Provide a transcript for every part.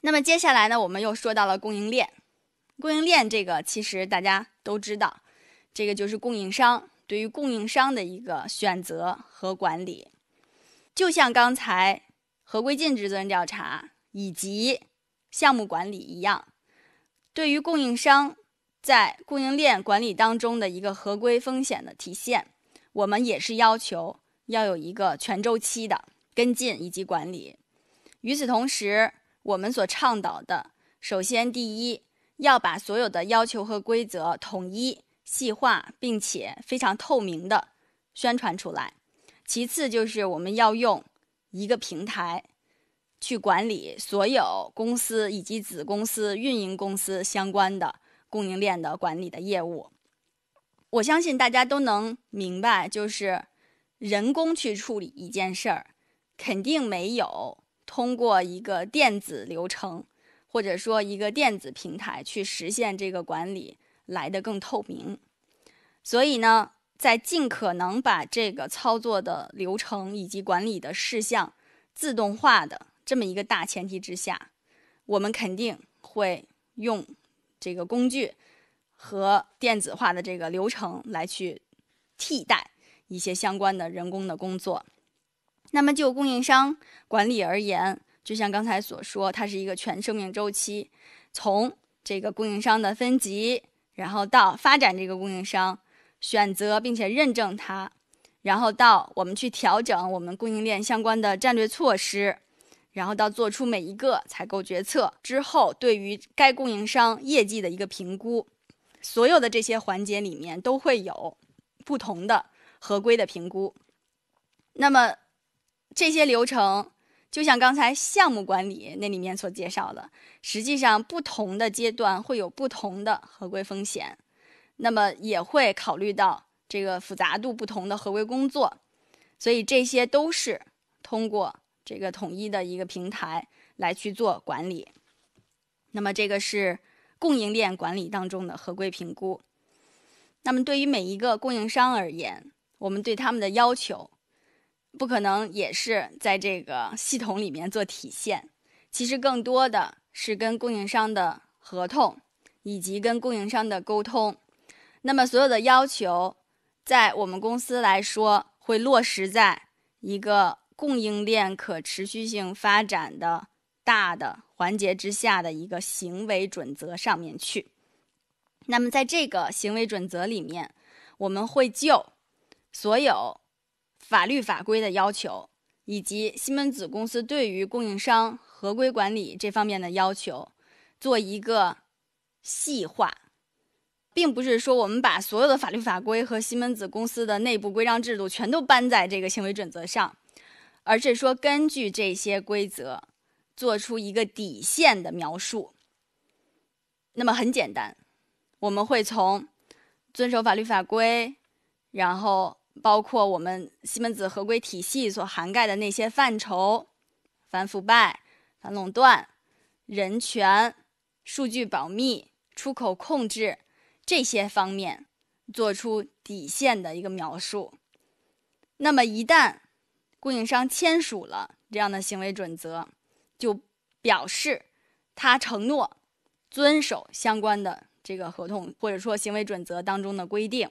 那么接下来呢，我们又说到了供应链。供应链这个其实大家都知道，这个就是供应商对于供应商的一个选择和管理，就像刚才合规尽职责任调查以及项目管理一样，对于供应商在供应链管理当中的一个合规风险的体现。我们也是要求要有一个全周期的跟进以及管理。与此同时，我们所倡导的，首先第一要把所有的要求和规则统一、细化，并且非常透明的宣传出来。其次就是我们要用一个平台去管理所有公司以及子公司、运营公司相关的供应链的管理的业务。我相信大家都能明白，就是人工去处理一件事儿，肯定没有通过一个电子流程，或者说一个电子平台去实现这个管理来的更透明。所以呢，在尽可能把这个操作的流程以及管理的事项自动化的这么一个大前提之下，我们肯定会用这个工具。和电子化的这个流程来去替代一些相关的人工的工作。那么就供应商管理而言，就像刚才所说，它是一个全生命周期，从这个供应商的分级，然后到发展这个供应商，选择并且认证它，然后到我们去调整我们供应链相关的战略措施，然后到做出每一个采购决策之后，对于该供应商业绩的一个评估。所有的这些环节里面都会有不同的合规的评估。那么这些流程就像刚才项目管理那里面所介绍的，实际上不同的阶段会有不同的合规风险，那么也会考虑到这个复杂度不同的合规工作，所以这些都是通过这个统一的一个平台来去做管理。那么这个是。供应链管理当中的合规评估，那么对于每一个供应商而言，我们对他们的要求，不可能也是在这个系统里面做体现。其实更多的是跟供应商的合同以及跟供应商的沟通。那么所有的要求，在我们公司来说，会落实在一个供应链可持续性发展的。大的环节之下的一个行为准则上面去，那么在这个行为准则里面，我们会就所有法律法规的要求以及西门子公司对于供应商合规管理这方面的要求做一个细化，并不是说我们把所有的法律法规和西门子公司的内部规章制度全都搬在这个行为准则上，而是说根据这些规则。做出一个底线的描述。那么很简单，我们会从遵守法律法规，然后包括我们西门子合规体系所涵盖的那些范畴——反腐败、反垄断、人权、数据保密、出口控制这些方面，做出底线的一个描述。那么，一旦供应商签署了这样的行为准则，就表示他承诺遵守相关的这个合同，或者说行为准则当中的规定。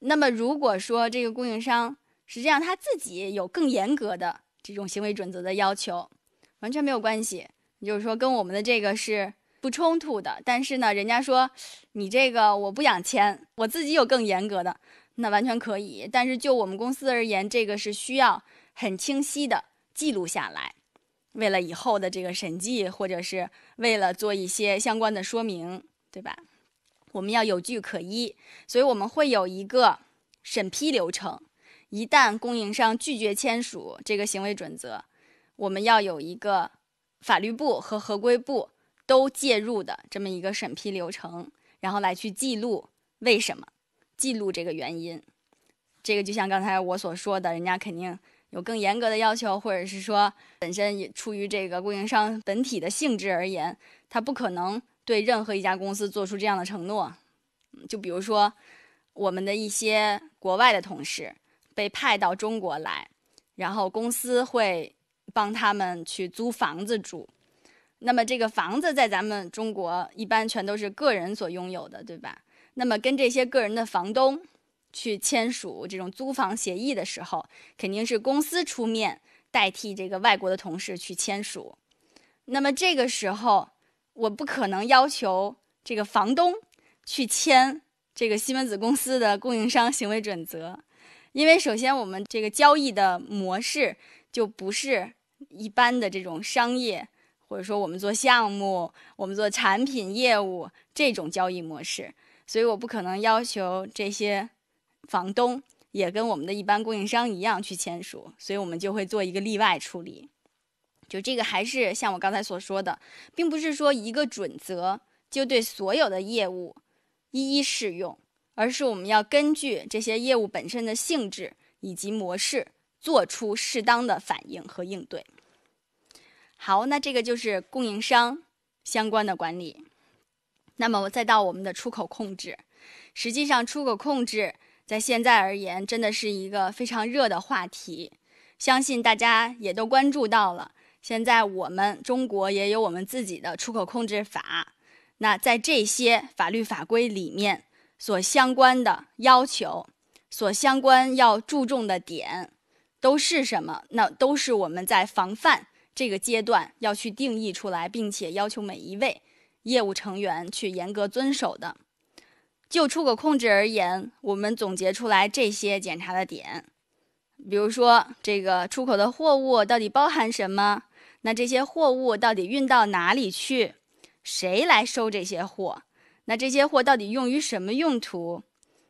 那么，如果说这个供应商是这样，他自己有更严格的这种行为准则的要求，完全没有关系，也就是说跟我们的这个是不冲突的。但是呢，人家说你这个我不想签，我自己有更严格的，那完全可以。但是就我们公司而言，这个是需要很清晰的记录下来。为了以后的这个审计，或者是为了做一些相关的说明，对吧？我们要有据可依，所以我们会有一个审批流程。一旦供应商拒绝签署这个行为准则，我们要有一个法律部和合规部都介入的这么一个审批流程，然后来去记录为什么，记录这个原因。这个就像刚才我所说的，人家肯定。有更严格的要求，或者是说，本身也出于这个供应商本体的性质而言，他不可能对任何一家公司做出这样的承诺。就比如说，我们的一些国外的同事被派到中国来，然后公司会帮他们去租房子住。那么这个房子在咱们中国一般全都是个人所拥有的，对吧？那么跟这些个人的房东。去签署这种租房协议的时候，肯定是公司出面代替这个外国的同事去签署。那么这个时候，我不可能要求这个房东去签这个西门子公司的供应商行为准则，因为首先我们这个交易的模式就不是一般的这种商业，或者说我们做项目、我们做产品业务这种交易模式，所以我不可能要求这些。房东也跟我们的一般供应商一样去签署，所以我们就会做一个例外处理。就这个还是像我刚才所说的，并不是说一个准则就对所有的业务一一适用，而是我们要根据这些业务本身的性质以及模式，做出适当的反应和应对。好，那这个就是供应商相关的管理。那么我再到我们的出口控制，实际上出口控制。在现在而言，真的是一个非常热的话题，相信大家也都关注到了。现在我们中国也有我们自己的出口控制法，那在这些法律法规里面所相关的要求、所相关要注重的点都是什么？那都是我们在防范这个阶段要去定义出来，并且要求每一位业务成员去严格遵守的。就出口控制而言，我们总结出来这些检查的点，比如说这个出口的货物到底包含什么？那这些货物到底运到哪里去？谁来收这些货？那这些货到底用于什么用途？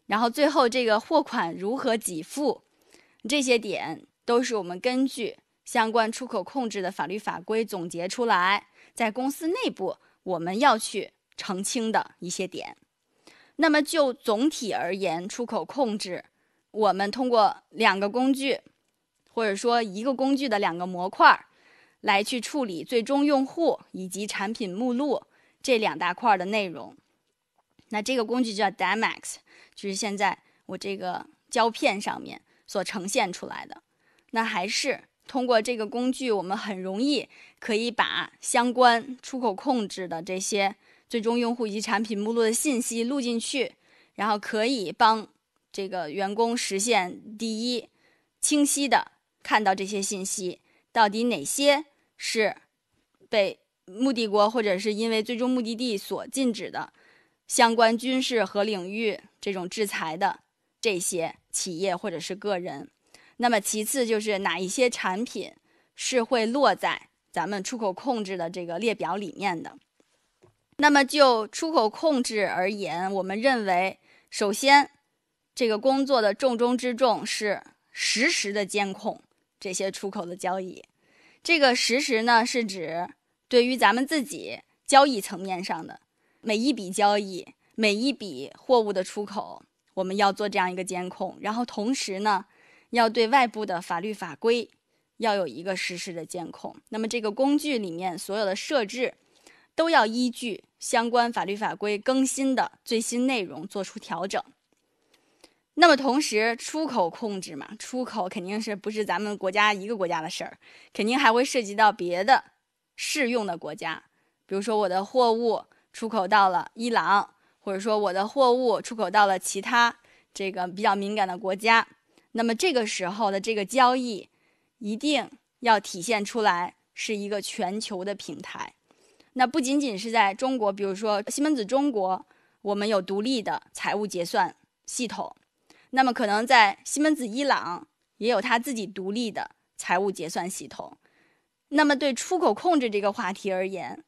然后最后这个货款如何给付？这些点都是我们根据相关出口控制的法律法规总结出来，在公司内部我们要去澄清的一些点。那么就总体而言，出口控制，我们通过两个工具，或者说一个工具的两个模块，来去处理最终用户以及产品目录这两大块的内容。那这个工具叫 DMX，a 就是现在我这个胶片上面所呈现出来的。那还是通过这个工具，我们很容易可以把相关出口控制的这些。最终用户以及产品目录的信息录进去，然后可以帮这个员工实现第一，清晰的看到这些信息到底哪些是被目的国或者是因为最终目的地所禁止的，相关军事和领域这种制裁的这些企业或者是个人。那么其次就是哪一些产品是会落在咱们出口控制的这个列表里面的。那么就出口控制而言，我们认为，首先，这个工作的重中之重是实时的监控这些出口的交易。这个实时呢，是指对于咱们自己交易层面上的每一笔交易、每一笔货物的出口，我们要做这样一个监控。然后同时呢，要对外部的法律法规要有一个实时的监控。那么这个工具里面所有的设置。都要依据相关法律法规更新的最新内容做出调整。那么，同时出口控制嘛，出口肯定是不是咱们国家一个国家的事儿，肯定还会涉及到别的适用的国家。比如说，我的货物出口到了伊朗，或者说我的货物出口到了其他这个比较敏感的国家，那么这个时候的这个交易一定要体现出来是一个全球的平台。那不仅仅是在中国，比如说西门子中国，我们有独立的财务结算系统。那么可能在西门子伊朗也有他自己独立的财务结算系统。那么对出口控制这个话题而言，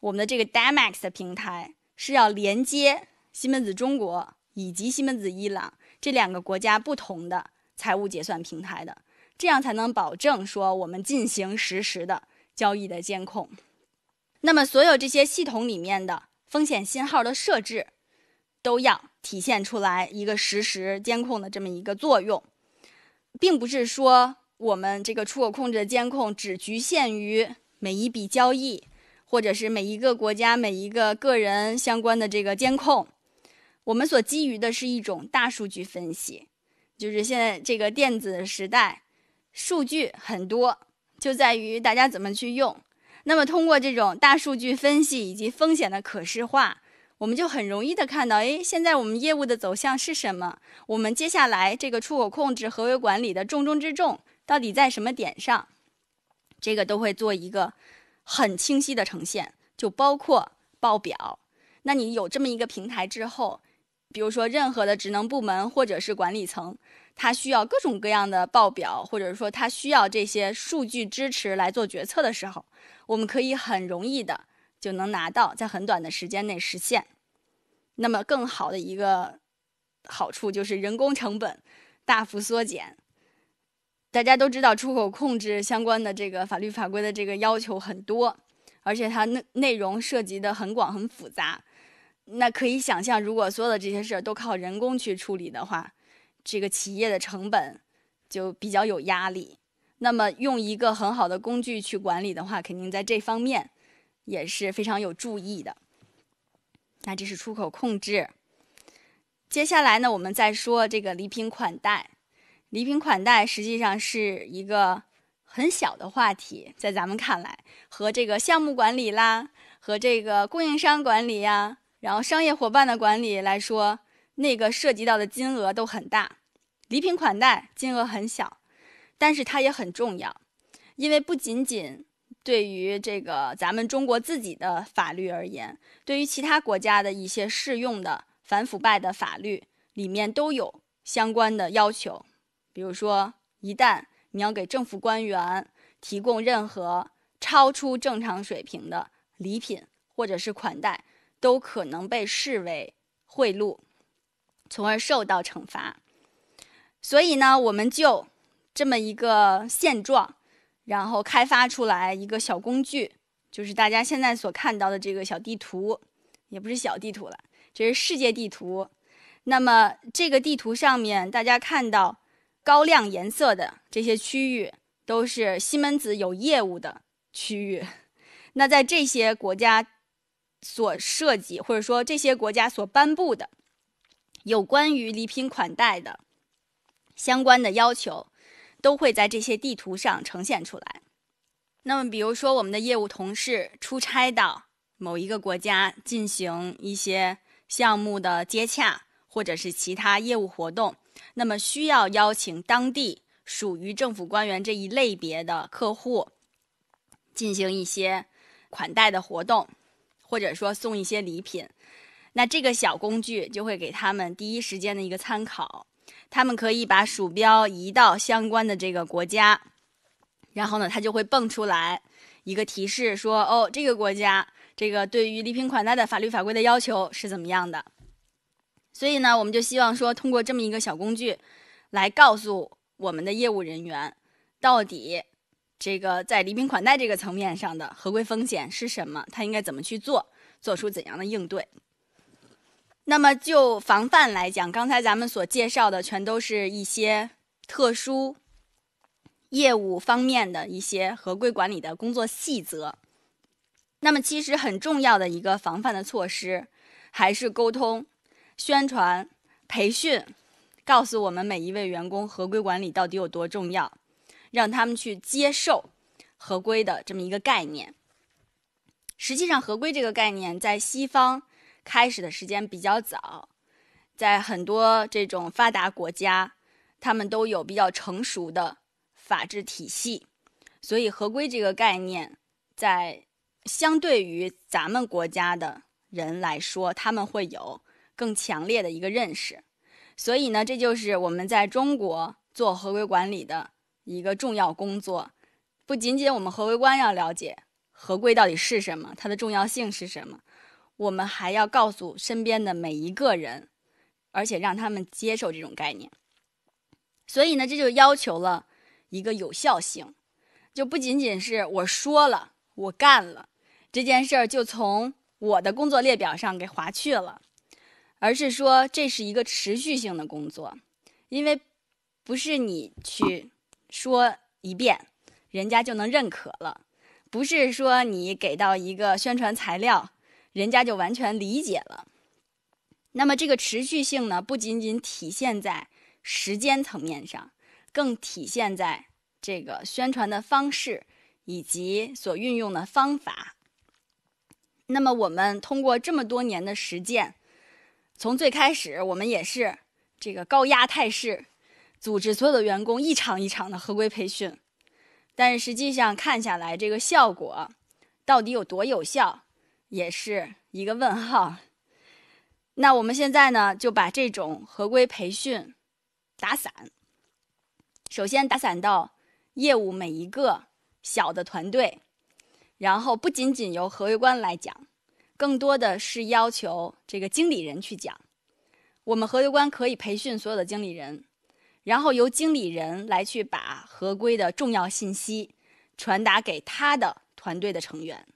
我们的这个 Dmax 的平台是要连接西门子中国以及西门子伊朗这两个国家不同的财务结算平台的，这样才能保证说我们进行实时的交易的监控。那么，所有这些系统里面的风险信号的设置，都要体现出来一个实时监控的这么一个作用，并不是说我们这个出口控制的监控只局限于每一笔交易，或者是每一个国家、每一个个人相关的这个监控。我们所基于的是一种大数据分析，就是现在这个电子时代，数据很多，就在于大家怎么去用。那么通过这种大数据分析以及风险的可视化，我们就很容易的看到，哎，现在我们业务的走向是什么？我们接下来这个出口控制、合约管理的重中之重到底在什么点上？这个都会做一个很清晰的呈现，就包括报表。那你有这么一个平台之后，比如说任何的职能部门或者是管理层。他需要各种各样的报表，或者说他需要这些数据支持来做决策的时候，我们可以很容易的就能拿到，在很短的时间内实现。那么更好的一个好处就是人工成本大幅缩减。大家都知道出口控制相关的这个法律法规的这个要求很多，而且它内内容涉及的很广很复杂。那可以想象，如果所有的这些事儿都靠人工去处理的话。这个企业的成本就比较有压力，那么用一个很好的工具去管理的话，肯定在这方面也是非常有注意的。那这是出口控制。接下来呢，我们再说这个礼品款待。礼品款待实际上是一个很小的话题，在咱们看来，和这个项目管理啦，和这个供应商管理呀，然后商业伙伴的管理来说。那个涉及到的金额都很大，礼品款待金额很小，但是它也很重要，因为不仅仅对于这个咱们中国自己的法律而言，对于其他国家的一些适用的反腐败的法律里面都有相关的要求。比如说，一旦你要给政府官员提供任何超出正常水平的礼品或者是款待，都可能被视为贿赂。从而受到惩罚，所以呢，我们就这么一个现状，然后开发出来一个小工具，就是大家现在所看到的这个小地图，也不是小地图了，这是世界地图。那么这个地图上面，大家看到高亮颜色的这些区域，都是西门子有业务的区域。那在这些国家所设计，或者说这些国家所颁布的。有关于礼品款待的相关的要求，都会在这些地图上呈现出来。那么，比如说，我们的业务同事出差到某一个国家进行一些项目的接洽，或者是其他业务活动，那么需要邀请当地属于政府官员这一类别的客户，进行一些款待的活动，或者说送一些礼品。那这个小工具就会给他们第一时间的一个参考，他们可以把鼠标移到相关的这个国家，然后呢，它就会蹦出来一个提示，说：“哦，这个国家这个对于礼品款待的法律法规的要求是怎么样的？”所以呢，我们就希望说，通过这么一个小工具，来告诉我们的业务人员，到底这个在礼品款待这个层面上的合规风险是什么，他应该怎么去做，做出怎样的应对。那么，就防范来讲，刚才咱们所介绍的全都是一些特殊业务方面的一些合规管理的工作细则。那么，其实很重要的一个防范的措施，还是沟通、宣传、培训，告诉我们每一位员工合规管理到底有多重要，让他们去接受合规的这么一个概念。实际上，合规这个概念在西方。开始的时间比较早，在很多这种发达国家，他们都有比较成熟的法治体系，所以合规这个概念，在相对于咱们国家的人来说，他们会有更强烈的一个认识。所以呢，这就是我们在中国做合规管理的一个重要工作。不仅仅我们合规官要了解合规到底是什么，它的重要性是什么。我们还要告诉身边的每一个人，而且让他们接受这种概念。所以呢，这就要求了一个有效性，就不仅仅是我说了，我干了这件事儿，就从我的工作列表上给划去了，而是说这是一个持续性的工作，因为不是你去说一遍，人家就能认可了，不是说你给到一个宣传材料。人家就完全理解了。那么，这个持续性呢，不仅仅体现在时间层面上，更体现在这个宣传的方式以及所运用的方法。那么，我们通过这么多年的实践，从最开始我们也是这个高压态势，组织所有的员工一场一场的合规培训，但是实际上看下来，这个效果到底有多有效？也是一个问号。那我们现在呢，就把这种合规培训打散。首先打散到业务每一个小的团队，然后不仅仅由合约官来讲，更多的是要求这个经理人去讲。我们合约官可以培训所有的经理人，然后由经理人来去把合规的重要信息传达给他的团队的成员。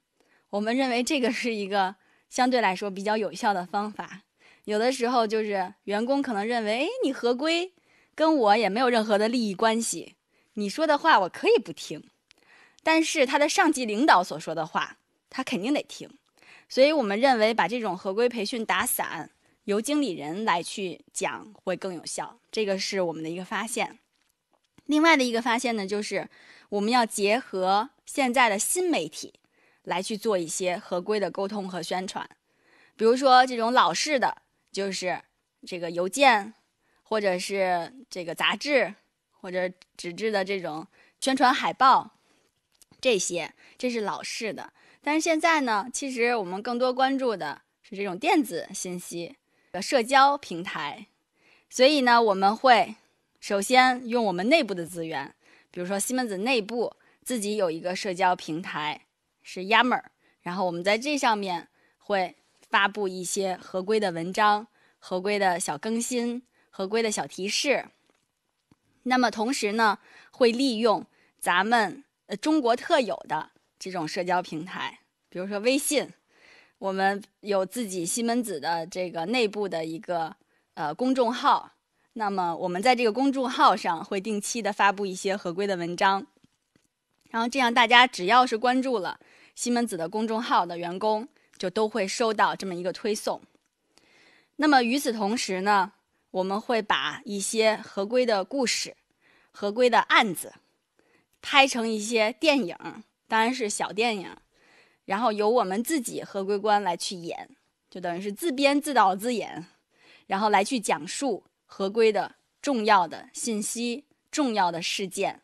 我们认为这个是一个相对来说比较有效的方法。有的时候就是员工可能认为，哎，你合规跟我也没有任何的利益关系，你说的话我可以不听，但是他的上级领导所说的话，他肯定得听。所以我们认为把这种合规培训打散，由经理人来去讲会更有效。这个是我们的一个发现。另外的一个发现呢，就是我们要结合现在的新媒体。来去做一些合规的沟通和宣传，比如说这种老式的，就是这个邮件，或者是这个杂志，或者纸质的这种宣传海报，这些这是老式的。但是现在呢，其实我们更多关注的是这种电子信息的社交平台，所以呢，我们会首先用我们内部的资源，比如说西门子内部自己有一个社交平台。是 Yammer，然后我们在这上面会发布一些合规的文章、合规的小更新、合规的小提示。那么同时呢，会利用咱们呃中国特有的这种社交平台，比如说微信，我们有自己西门子的这个内部的一个呃公众号。那么我们在这个公众号上会定期的发布一些合规的文章，然后这样大家只要是关注了。西门子的公众号的员工就都会收到这么一个推送。那么与此同时呢，我们会把一些合规的故事、合规的案子拍成一些电影，当然是小电影，然后由我们自己合规官来去演，就等于是自编自导自演，然后来去讲述合规的重要的信息、重要的事件，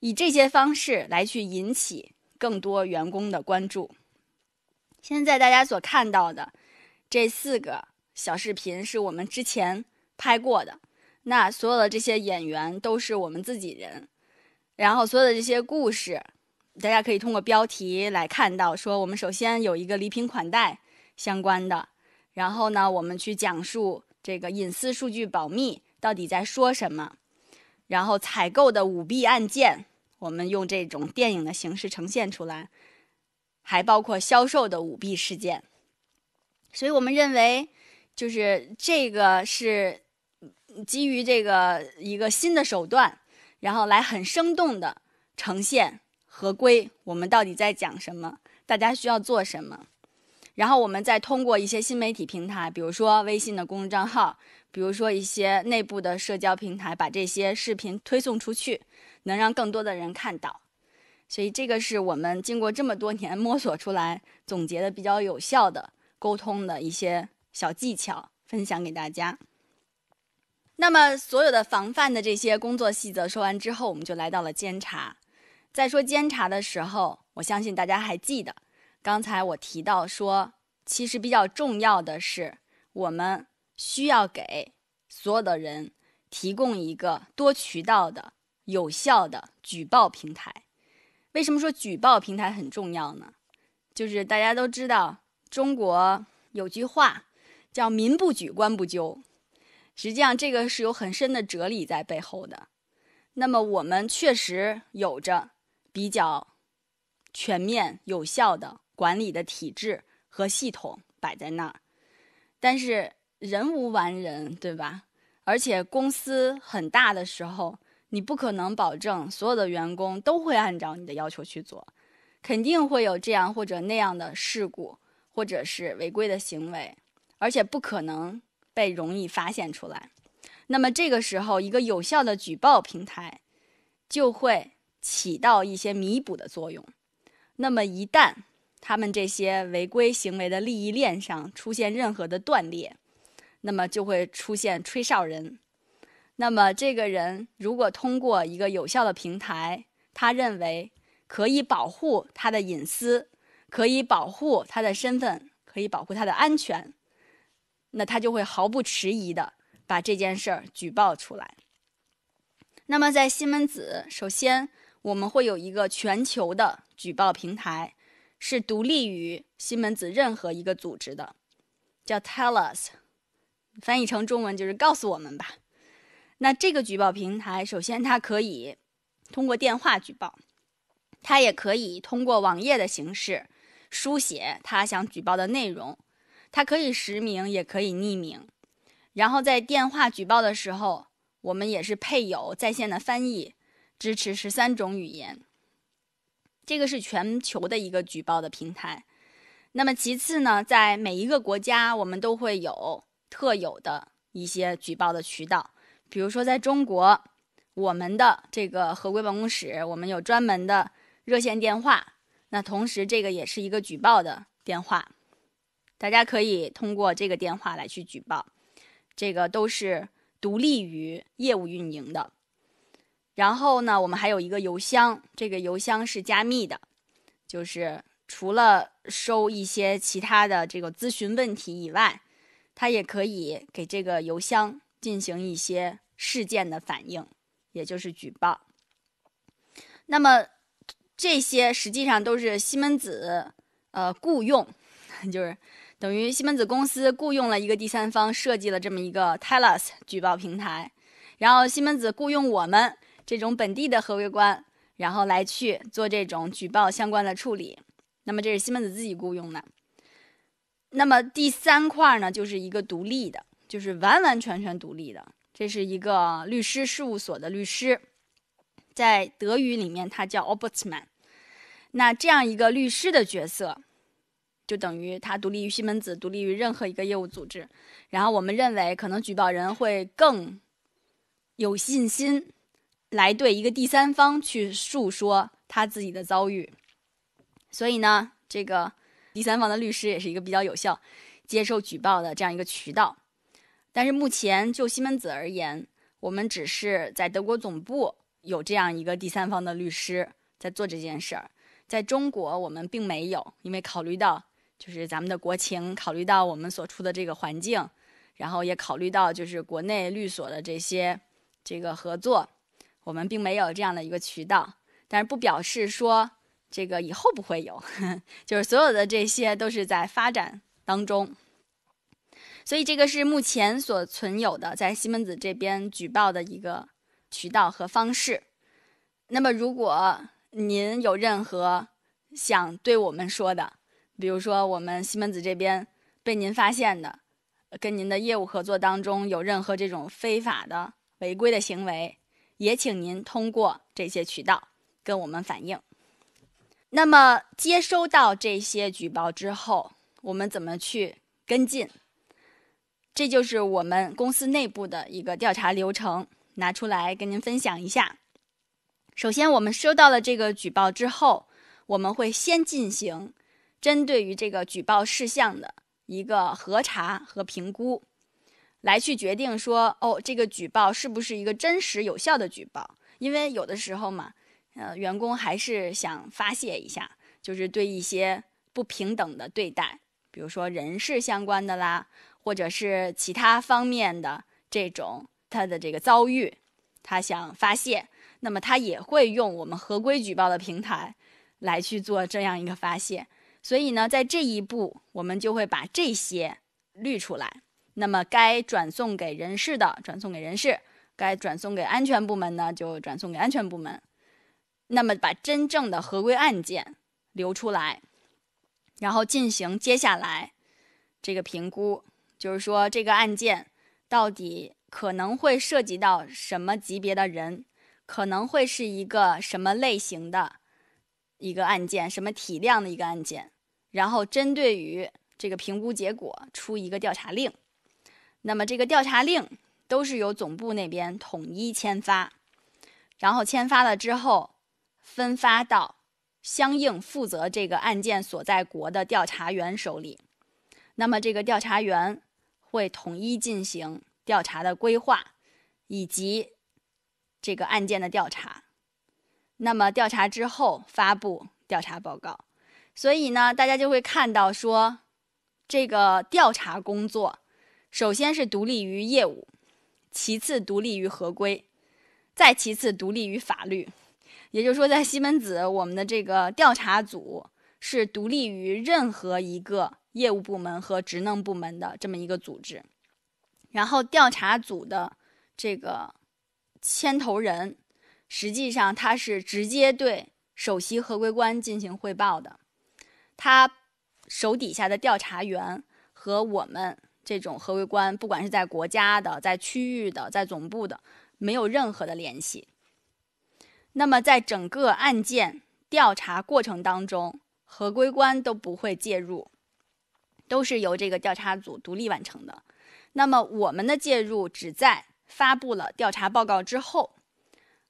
以这些方式来去引起。更多员工的关注。现在大家所看到的这四个小视频是我们之前拍过的。那所有的这些演员都是我们自己人，然后所有的这些故事，大家可以通过标题来看到。说我们首先有一个礼品款待相关的，然后呢，我们去讲述这个隐私数据保密到底在说什么，然后采购的舞弊案件。我们用这种电影的形式呈现出来，还包括销售的舞弊事件，所以我们认为，就是这个是基于这个一个新的手段，然后来很生动的呈现合规，我们到底在讲什么，大家需要做什么，然后我们再通过一些新媒体平台，比如说微信的公众账号，比如说一些内部的社交平台，把这些视频推送出去。能让更多的人看到，所以这个是我们经过这么多年摸索出来、总结的比较有效的沟通的一些小技巧，分享给大家。那么，所有的防范的这些工作细则说完之后，我们就来到了监察。在说监察的时候，我相信大家还记得，刚才我提到说，其实比较重要的是，我们需要给所有的人提供一个多渠道的。有效的举报平台，为什么说举报平台很重要呢？就是大家都知道，中国有句话叫“民不举，官不究”，实际上这个是有很深的哲理在背后的。那么我们确实有着比较全面、有效的管理的体制和系统摆在那儿，但是人无完人，对吧？而且公司很大的时候。你不可能保证所有的员工都会按照你的要求去做，肯定会有这样或者那样的事故，或者是违规的行为，而且不可能被容易发现出来。那么这个时候，一个有效的举报平台就会起到一些弥补的作用。那么一旦他们这些违规行为的利益链上出现任何的断裂，那么就会出现吹哨人。那么，这个人如果通过一个有效的平台，他认为可以保护他的隐私，可以保护他的身份，可以保护他的安全，那他就会毫不迟疑的把这件事儿举报出来。那么，在西门子，首先我们会有一个全球的举报平台，是独立于西门子任何一个组织的，叫 Tell us，翻译成中文就是告诉我们吧。那这个举报平台，首先它可以通过电话举报，它也可以通过网页的形式书写它想举报的内容，它可以实名也可以匿名。然后在电话举报的时候，我们也是配有在线的翻译，支持十三种语言。这个是全球的一个举报的平台。那么其次呢，在每一个国家，我们都会有特有的一些举报的渠道。比如说，在中国，我们的这个合规办公室，我们有专门的热线电话，那同时这个也是一个举报的电话，大家可以通过这个电话来去举报，这个都是独立于业务运营的。然后呢，我们还有一个邮箱，这个邮箱是加密的，就是除了收一些其他的这个咨询问题以外，它也可以给这个邮箱进行一些。事件的反应，也就是举报。那么这些实际上都是西门子呃雇佣，就是等于西门子公司雇佣了一个第三方设计了这么一个 t e l u s 举报平台，然后西门子雇佣我们这种本地的合规官，然后来去做这种举报相关的处理。那么这是西门子自己雇佣的。那么第三块呢，就是一个独立的，就是完完全全独立的。这是一个律师事务所的律师，在德语里面他叫 Obertman。那这样一个律师的角色，就等于他独立于西门子，独立于任何一个业务组织。然后我们认为，可能举报人会更有信心来对一个第三方去诉说他自己的遭遇。所以呢，这个第三方的律师也是一个比较有效接受举报的这样一个渠道。但是目前就西门子而言，我们只是在德国总部有这样一个第三方的律师在做这件事儿，在中国我们并没有，因为考虑到就是咱们的国情，考虑到我们所处的这个环境，然后也考虑到就是国内律所的这些这个合作，我们并没有这样的一个渠道。但是不表示说这个以后不会有，就是所有的这些都是在发展当中。所以，这个是目前所存有的在西门子这边举报的一个渠道和方式。那么，如果您有任何想对我们说的，比如说我们西门子这边被您发现的，跟您的业务合作当中有任何这种非法的违规的行为，也请您通过这些渠道跟我们反映。那么，接收到这些举报之后，我们怎么去跟进？这就是我们公司内部的一个调查流程，拿出来跟您分享一下。首先，我们收到了这个举报之后，我们会先进行针对于这个举报事项的一个核查和评估，来去决定说，哦，这个举报是不是一个真实有效的举报？因为有的时候嘛，呃，员工还是想发泄一下，就是对一些不平等的对待，比如说人事相关的啦。或者是其他方面的这种他的这个遭遇，他想发泄，那么他也会用我们合规举报的平台来去做这样一个发泄。所以呢，在这一步，我们就会把这些滤出来。那么该转送给人事的，转送给人事；该转送给安全部门的，就转送给安全部门。那么把真正的合规案件留出来，然后进行接下来这个评估。就是说，这个案件到底可能会涉及到什么级别的人？可能会是一个什么类型的一个案件，什么体量的一个案件？然后针对于这个评估结果，出一个调查令。那么这个调查令都是由总部那边统一签发，然后签发了之后，分发到相应负责这个案件所在国的调查员手里。那么这个调查员。会统一进行调查的规划，以及这个案件的调查。那么调查之后发布调查报告，所以呢，大家就会看到说，这个调查工作首先是独立于业务，其次独立于合规，再其次独立于法律。也就是说，在西门子，我们的这个调查组。是独立于任何一个业务部门和职能部门的这么一个组织，然后调查组的这个牵头人，实际上他是直接对首席合规官进行汇报的，他手底下的调查员和我们这种合规官，不管是在国家的、在区域的、在总部的，没有任何的联系。那么，在整个案件调查过程当中，合规官都不会介入，都是由这个调查组独立完成的。那么我们的介入只在发布了调查报告之后，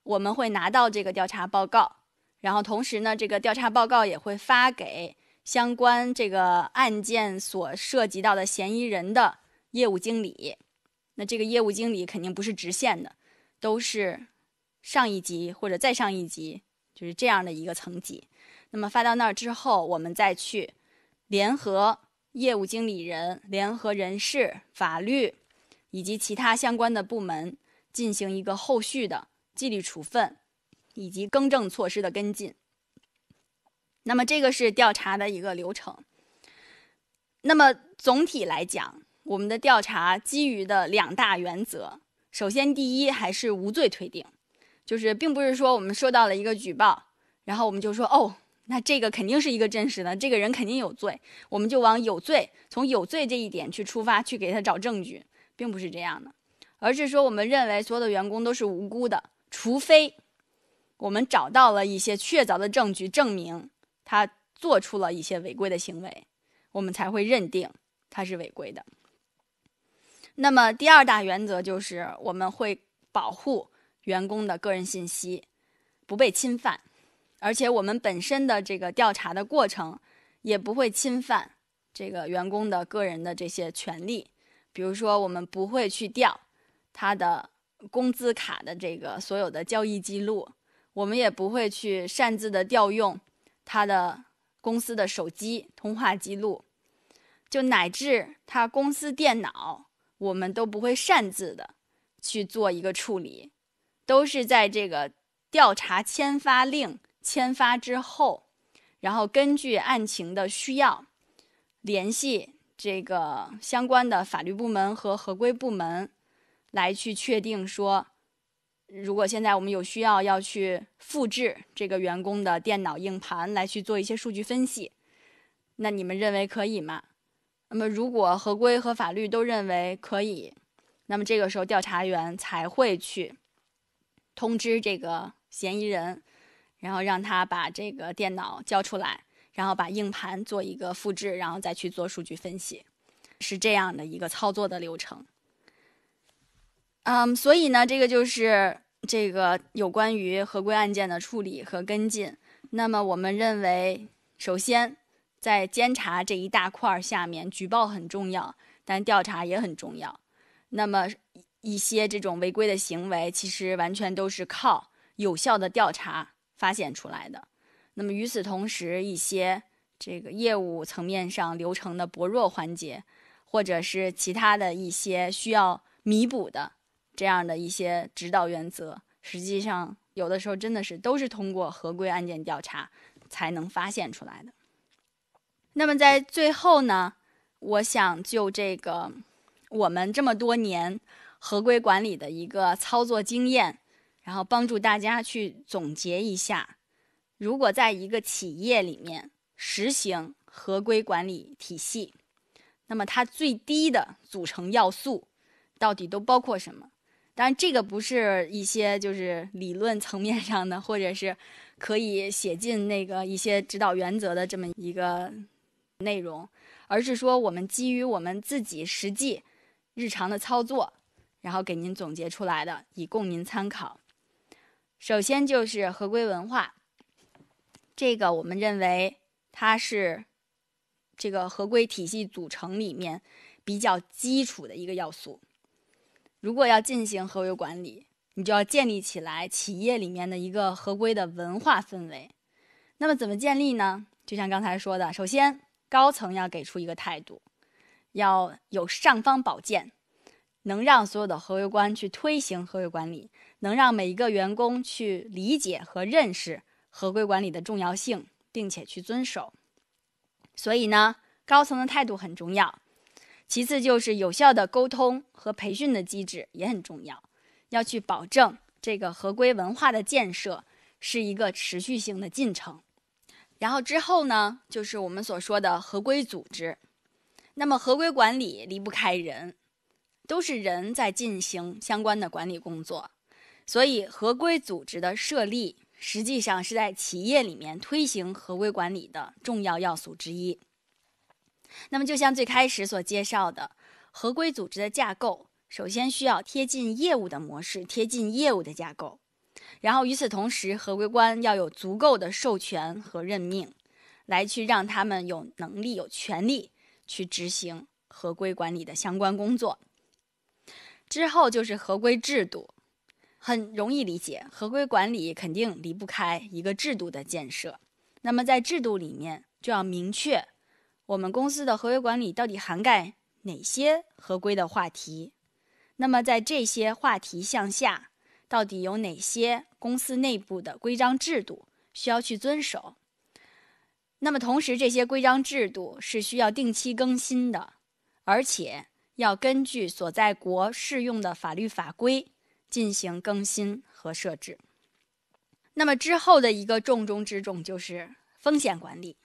我们会拿到这个调查报告，然后同时呢，这个调查报告也会发给相关这个案件所涉及到的嫌疑人的业务经理。那这个业务经理肯定不是直线的，都是上一级或者再上一级，就是这样的一个层级。那么发到那儿之后，我们再去联合业务经理人、联合人事、法律以及其他相关的部门进行一个后续的纪律处分以及更正措施的跟进。那么这个是调查的一个流程。那么总体来讲，我们的调查基于的两大原则：首先，第一还是无罪推定，就是并不是说我们收到了一个举报，然后我们就说哦。那这个肯定是一个真实的，这个人肯定有罪，我们就往有罪，从有罪这一点去出发，去给他找证据，并不是这样的，而是说我们认为所有的员工都是无辜的，除非我们找到了一些确凿的证据证明他做出了一些违规的行为，我们才会认定他是违规的。那么第二大原则就是我们会保护员工的个人信息不被侵犯。而且我们本身的这个调查的过程，也不会侵犯这个员工的个人的这些权利。比如说，我们不会去调他的工资卡的这个所有的交易记录，我们也不会去擅自的调用他的公司的手机通话记录，就乃至他公司电脑，我们都不会擅自的去做一个处理，都是在这个调查签发令。签发之后，然后根据案情的需要，联系这个相关的法律部门和合规部门，来去确定说，如果现在我们有需要要去复制这个员工的电脑硬盘来去做一些数据分析，那你们认为可以吗？那么如果合规和法律都认为可以，那么这个时候调查员才会去通知这个嫌疑人。然后让他把这个电脑交出来，然后把硬盘做一个复制，然后再去做数据分析，是这样的一个操作的流程。嗯，所以呢，这个就是这个有关于合规案件的处理和跟进。那么我们认为，首先在监察这一大块下面，举报很重要，但调查也很重要。那么一些这种违规的行为，其实完全都是靠有效的调查。发现出来的。那么与此同时，一些这个业务层面上流程的薄弱环节，或者是其他的一些需要弥补的这样的一些指导原则，实际上有的时候真的是都是通过合规案件调查才能发现出来的。那么在最后呢，我想就这个我们这么多年合规管理的一个操作经验。然后帮助大家去总结一下，如果在一个企业里面实行合规管理体系，那么它最低的组成要素到底都包括什么？当然，这个不是一些就是理论层面上的，或者是可以写进那个一些指导原则的这么一个内容，而是说我们基于我们自己实际日常的操作，然后给您总结出来的，以供您参考。首先就是合规文化，这个我们认为它是这个合规体系组成里面比较基础的一个要素。如果要进行合规管理，你就要建立起来企业里面的一个合规的文化氛围。那么怎么建立呢？就像刚才说的，首先高层要给出一个态度，要有尚方宝剑。能让所有的合规官去推行合规管理，能让每一个员工去理解和认识合规管理的重要性，并且去遵守。所以呢，高层的态度很重要，其次就是有效的沟通和培训的机制也很重要，要去保证这个合规文化的建设是一个持续性的进程。然后之后呢，就是我们所说的合规组织。那么，合规管理离不开人。都是人在进行相关的管理工作，所以合规组织的设立实际上是在企业里面推行合规管理的重要要素之一。那么，就像最开始所介绍的，合规组织的架构首先需要贴近业务的模式，贴近业务的架构，然后与此同时，合规官要有足够的授权和任命，来去让他们有能力、有权利去执行合规管理的相关工作。之后就是合规制度，很容易理解。合规管理肯定离不开一个制度的建设。那么在制度里面就要明确，我们公司的合规管理到底涵盖哪些合规的话题。那么在这些话题向下，到底有哪些公司内部的规章制度需要去遵守？那么同时，这些规章制度是需要定期更新的，而且。要根据所在国适用的法律法规进行更新和设置。那么之后的一个重中之重就是风险管理。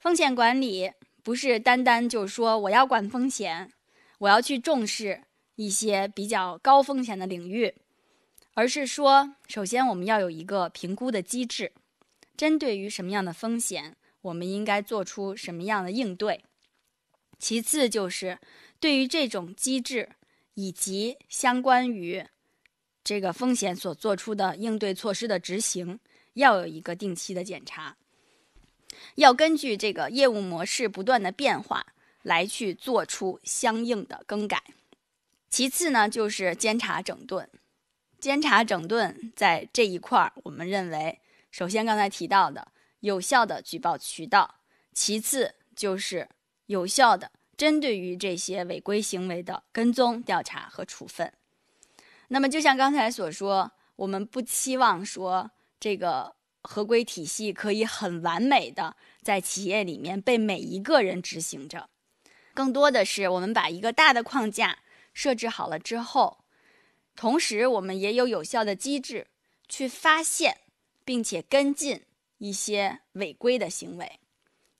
风险管理不是单单就说我要管风险，我要去重视一些比较高风险的领域，而是说，首先我们要有一个评估的机制，针对于什么样的风险，我们应该做出什么样的应对。其次就是。对于这种机制以及相关于这个风险所做出的应对措施的执行，要有一个定期的检查，要根据这个业务模式不断的变化来去做出相应的更改。其次呢，就是监察整顿，监察整顿在这一块儿，我们认为，首先刚才提到的有效的举报渠道，其次就是有效的。针对于这些违规行为的跟踪调查和处分，那么就像刚才所说，我们不期望说这个合规体系可以很完美的在企业里面被每一个人执行着，更多的是我们把一个大的框架设置好了之后，同时我们也有有效的机制去发现并且跟进一些违规的行为，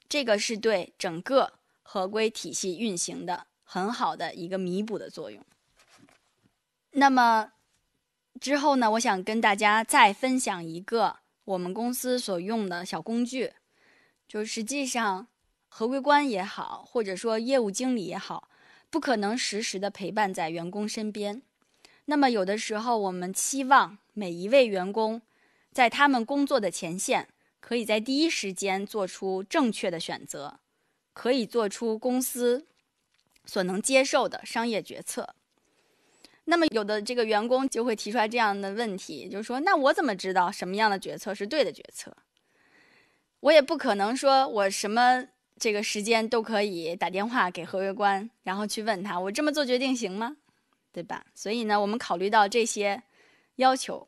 这个是对整个。合规体系运行的很好的一个弥补的作用。那么之后呢，我想跟大家再分享一个我们公司所用的小工具，就实际上合规官也好，或者说业务经理也好，不可能时时的陪伴在员工身边。那么有的时候，我们期望每一位员工在他们工作的前线，可以在第一时间做出正确的选择。可以做出公司所能接受的商业决策。那么，有的这个员工就会提出来这样的问题，就是说，那我怎么知道什么样的决策是对的决策？我也不可能说我什么这个时间都可以打电话给合约官，然后去问他，我这么做决定行吗？对吧？所以呢，我们考虑到这些要求，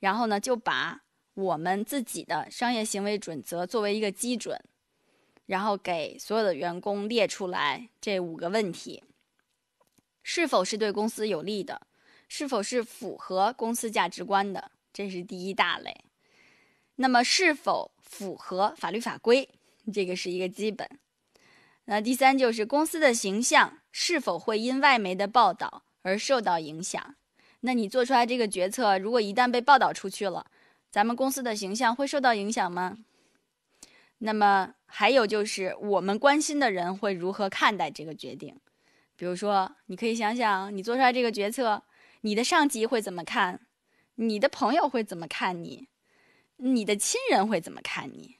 然后呢，就把我们自己的商业行为准则作为一个基准。然后给所有的员工列出来这五个问题：是否是对公司有利的？是否是符合公司价值观的？这是第一大类。那么，是否符合法律法规？这个是一个基本。那第三就是公司的形象是否会因外媒的报道而受到影响？那你做出来这个决策，如果一旦被报道出去了，咱们公司的形象会受到影响吗？那么。还有就是，我们关心的人会如何看待这个决定？比如说，你可以想想，你做出来这个决策，你的上级会怎么看？你的朋友会怎么看你？你的亲人会怎么看你？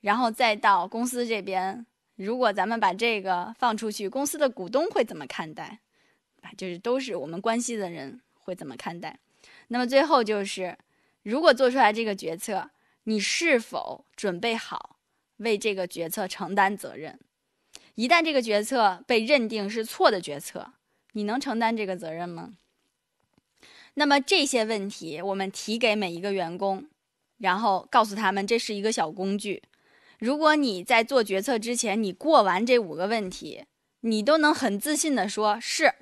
然后再到公司这边，如果咱们把这个放出去，公司的股东会怎么看待？啊，就是都是我们关系的人会怎么看待？那么最后就是，如果做出来这个决策，你是否准备好？为这个决策承担责任，一旦这个决策被认定是错的决策，你能承担这个责任吗？那么这些问题我们提给每一个员工，然后告诉他们这是一个小工具，如果你在做决策之前你过完这五个问题，你都能很自信的说，是，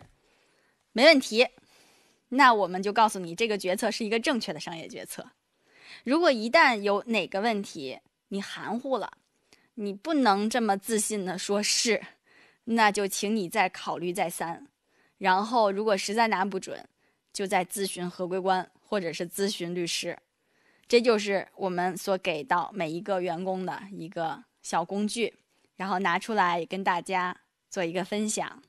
没问题，那我们就告诉你这个决策是一个正确的商业决策。如果一旦有哪个问题你含糊了，你不能这么自信的说“是”，那就请你再考虑再三，然后如果实在拿不准，就再咨询合规官或者是咨询律师。这就是我们所给到每一个员工的一个小工具，然后拿出来跟大家做一个分享。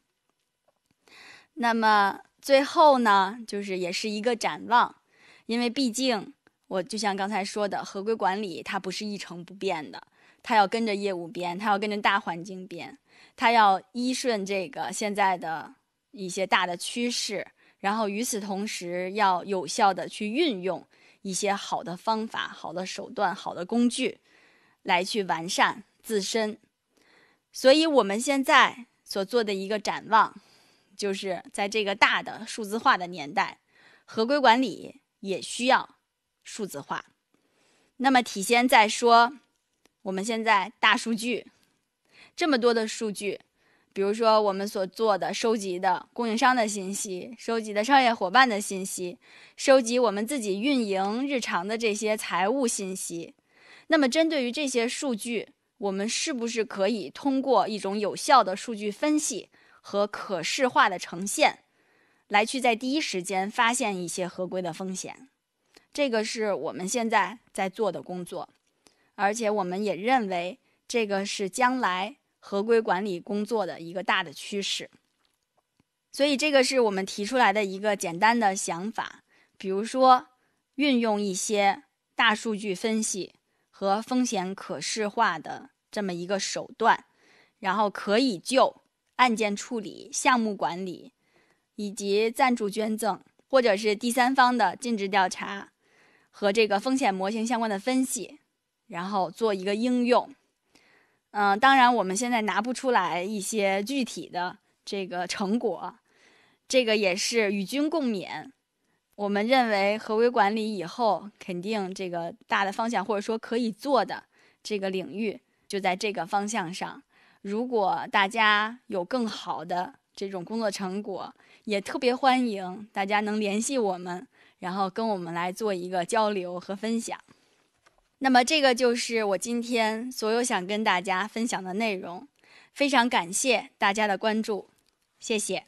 那么最后呢，就是也是一个展望，因为毕竟我就像刚才说的，合规管理它不是一成不变的。他要跟着业务编，他要跟着大环境编，他要依顺这个现在的一些大的趋势，然后与此同时要有效的去运用一些好的方法、好的手段、好的工具，来去完善自身。所以，我们现在所做的一个展望，就是在这个大的数字化的年代，合规管理也需要数字化。那么，体现在说。我们现在大数据这么多的数据，比如说我们所做的收集的供应商的信息，收集的商业伙伴的信息，收集我们自己运营日常的这些财务信息。那么，针对于这些数据，我们是不是可以通过一种有效的数据分析和可视化的呈现，来去在第一时间发现一些合规的风险？这个是我们现在在做的工作。而且，我们也认为这个是将来合规管理工作的一个大的趋势。所以，这个是我们提出来的一个简单的想法，比如说运用一些大数据分析和风险可视化的这么一个手段，然后可以就案件处理、项目管理，以及赞助捐赠，或者是第三方的尽职调查和这个风险模型相关的分析。然后做一个应用，嗯，当然我们现在拿不出来一些具体的这个成果，这个也是与君共勉。我们认为合规管理以后，肯定这个大的方向或者说可以做的这个领域就在这个方向上。如果大家有更好的这种工作成果，也特别欢迎大家能联系我们，然后跟我们来做一个交流和分享。那么，这个就是我今天所有想跟大家分享的内容。非常感谢大家的关注，谢谢。